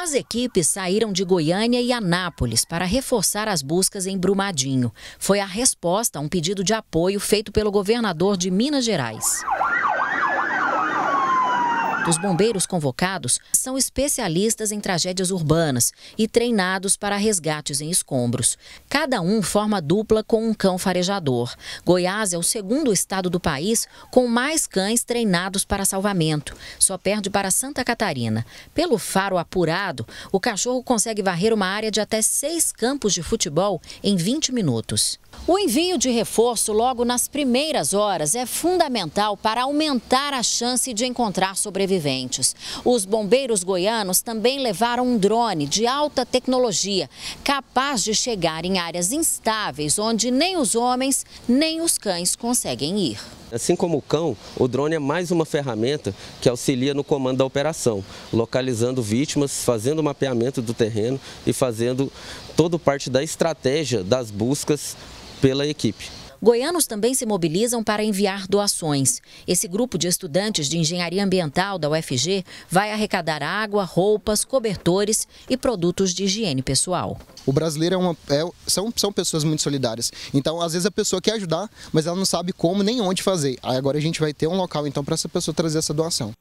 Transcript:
As equipes saíram de Goiânia e Anápolis para reforçar as buscas em Brumadinho. Foi a resposta a um pedido de apoio feito pelo governador de Minas Gerais. Os bombeiros convocados são especialistas em tragédias urbanas e treinados para resgates em escombros. Cada um forma dupla com um cão farejador. Goiás é o segundo estado do país com mais cães treinados para salvamento. Só perde para Santa Catarina. Pelo faro apurado, o cachorro consegue varrer uma área de até seis campos de futebol em 20 minutos. O envio de reforço logo nas primeiras horas é fundamental para aumentar a chance de encontrar sobreviventes sobreviventes. Os bombeiros goianos também levaram um drone de alta tecnologia, capaz de chegar em áreas instáveis onde nem os homens nem os cães conseguem ir. Assim como o cão, o drone é mais uma ferramenta que auxilia no comando da operação, localizando vítimas, fazendo o mapeamento do terreno e fazendo toda parte da estratégia das buscas pela equipe. Goianos também se mobilizam para enviar doações. Esse grupo de estudantes de engenharia ambiental da UFG vai arrecadar água, roupas, cobertores e produtos de higiene pessoal. O brasileiro é uma, é, são, são pessoas muito solidárias. Então, às vezes a pessoa quer ajudar, mas ela não sabe como nem onde fazer. Aí agora a gente vai ter um local então para essa pessoa trazer essa doação.